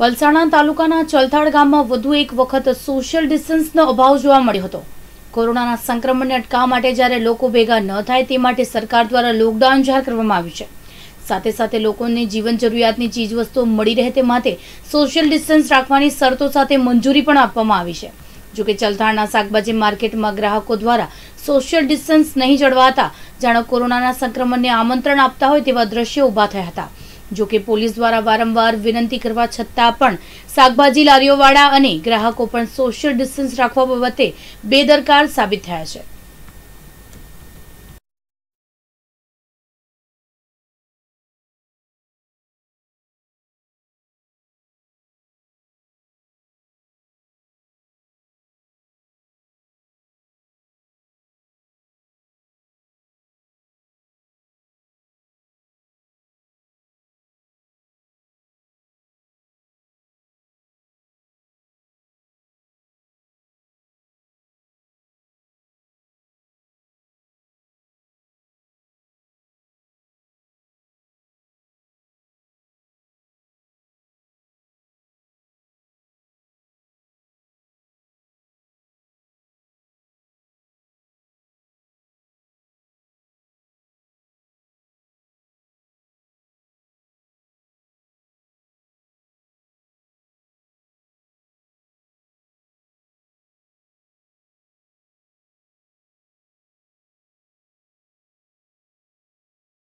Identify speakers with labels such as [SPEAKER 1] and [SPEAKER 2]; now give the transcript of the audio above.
[SPEAKER 1] વલસાણા તાલુકાના ચલથાળ ગામમાં વધુ એક વખત સોશિયલ ડિસ્ટન્સનો અભાવ જોવા મળ્યો હતો કોરોનાના સંક્રમણને અટકાવવા માટે જ્યારે લોકો ભેગા ન થાય તે માટે સરકાર દ્વારા લોકડાઉન જાહેર કરવામાં આવ્યું છે સાથે સાથે લોકોને જીવન જરૂરિયાતની ચીજવસ્તુઓ મળી રહે તે માટે સોશિયલ ડિસ્ટન્સ રાખવાની શરતો સાથે મંજૂરી પણ આપવામાં આવી છે જોકે ચલથાણના શાકભાજી માર્કેટમાં ગ્રાહકો દ્વારા સોશિયલ ડિસ્ટન્સ નહીં જળવાતા જાણે કોરોનાના સંક્રમણને આમંત્રણ આપતા હોય તેવા દ્રશ્યો ઊભા થયા હતા જોકે પોલીસ દ્વારા વારંવાર વિનંતી કરવા છતાં પણ શાકભાજી લારીઓવાળા અને ગ્રાહકો પણ સોશિયલ ડિસ્ટન્સ રાખવા બાબતે બેદરકાર સાબિત થયા છે